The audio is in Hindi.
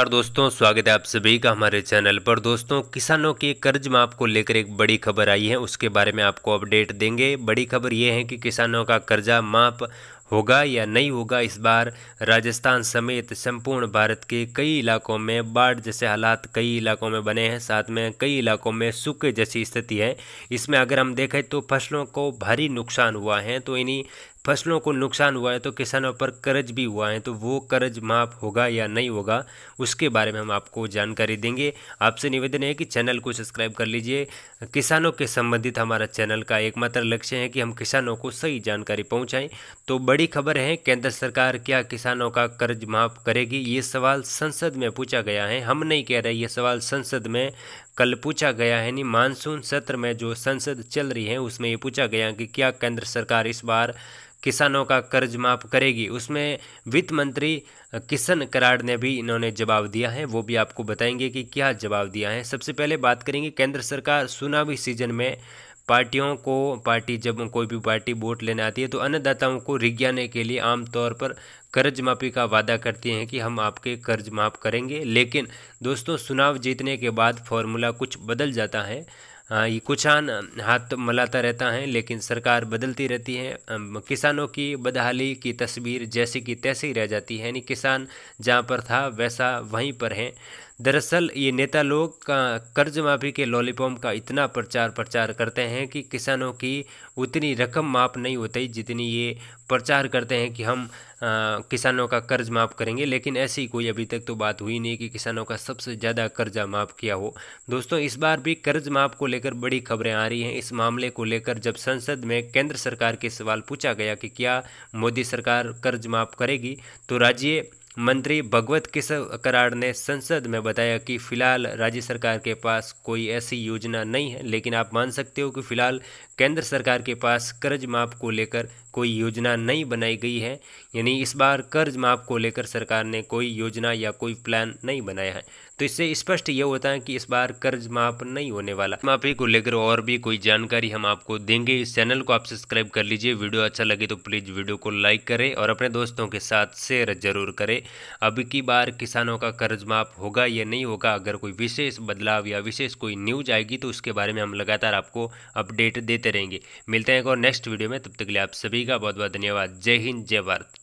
नमस्कार दोस्तों स्वागत है आप सभी का हमारे चैनल पर दोस्तों किसानों के कर्ज माफ को लेकर एक बड़ी खबर आई है उसके बारे में आपको अपडेट देंगे बड़ी खबर यह है कि किसानों का कर्जा माफ होगा या नहीं होगा इस बार राजस्थान समेत संपूर्ण भारत के कई इलाकों में बाढ़ जैसे हालात कई इलाकों में बने हैं साथ में कई इलाकों में सूखे जैसी स्थिति है इसमें अगर हम देखें तो फसलों को भारी नुकसान हुआ है तो इन्हीं फसलों को नुकसान हुआ है तो किसानों पर कर्ज भी हुआ है तो वो कर्ज माफ होगा या नहीं होगा उसके बारे में हम आपको जानकारी देंगे आपसे निवेदन है कि चैनल को सब्सक्राइब कर लीजिए किसानों के संबंधित हमारा चैनल का एकमात्र लक्ष्य है कि हम किसानों को सही जानकारी पहुँचाएं तो बड़ी खबर है केंद्र सरकार क्या किसानों का कर्ज माफ करेगी ये सवाल संसद में पूछा गया है हम नहीं कह रहे ये सवाल संसद में कल पूछा गया है नहीं मानसून सत्र में जो संसद चल रही है उसमें ये पूछा गया कि क्या केंद्र सरकार इस बार किसानों का कर्ज माफ करेगी उसमें वित्त मंत्री किशन कराड़ ने भी इन्होंने जवाब दिया है वो भी आपको बताएंगे कि क्या जवाब दिया है सबसे पहले बात करेंगे केंद्र सरकार चुनावी सीजन में पार्टियों को पार्टी जब कोई भी पार्टी वोट लेने आती है तो अन्नदाताओं को रिज्ञाने के लिए आमतौर पर कर्ज माफ़ी का वादा करते हैं कि हम आपके कर्ज माफ़ करेंगे लेकिन दोस्तों चुनाव जीतने के बाद फॉर्मूला कुछ बदल जाता है ये कुछान हाथ मलाता रहता है लेकिन सरकार बदलती रहती है किसानों की बदहाली की तस्वीर जैसी की तैसी रह जाती है यानी किसान जहाँ पर था वैसा वहीं पर है दरअसल ये नेता लोग कर्ज माफ़ी के लॉलीपॉप का इतना प्रचार प्रचार करते हैं कि किसानों की उतनी रकम माफ़ नहीं होती जितनी ये प्रचार करते हैं कि हम आ, किसानों का कर्ज माफ़ करेंगे लेकिन ऐसी कोई अभी तक तो बात हुई नहीं कि किसानों का सबसे ज़्यादा कर्जा माफ़ किया हो दोस्तों इस बार भी कर्ज माफ़ को लेकर बड़ी खबरें आ रही हैं इस मामले को लेकर जब संसद में केंद्र सरकार के सवाल पूछा गया कि क्या मोदी सरकार कर्ज माफ़ करेगी तो राज्य मंत्री भगवत किशव कराड़ ने संसद में बताया कि फिलहाल राज्य सरकार के पास कोई ऐसी योजना नहीं है लेकिन आप मान सकते हो कि फिलहाल केंद्र सरकार के पास कर्ज माफ को लेकर कोई योजना नहीं बनाई गई है यानी इस बार कर्ज माफ को लेकर सरकार ने कोई योजना या कोई प्लान नहीं बनाया है तो इससे स्पष्ट यह होता है कि इस बार कर्ज माफ नहीं होने वाला माफी को लेकर और भी कोई जानकारी हम आपको देंगे इस चैनल को आप सब्सक्राइब कर लीजिए वीडियो अच्छा लगे तो प्लीज़ वीडियो को लाइक करें और अपने दोस्तों के साथ शेयर जरूर करें अब की बार किसानों का कर्ज माफ होगा या नहीं होगा अगर कोई विशेष बदलाव या विशेष कोई न्यूज आएगी तो उसके बारे में हम लगातार आपको अपडेट देते रहेंगे मिलते हैं एक और नेक्स्ट वीडियो में तब तक के लिए आप सभी का बहुत बहुत धन्यवाद जय हिंद जय भारत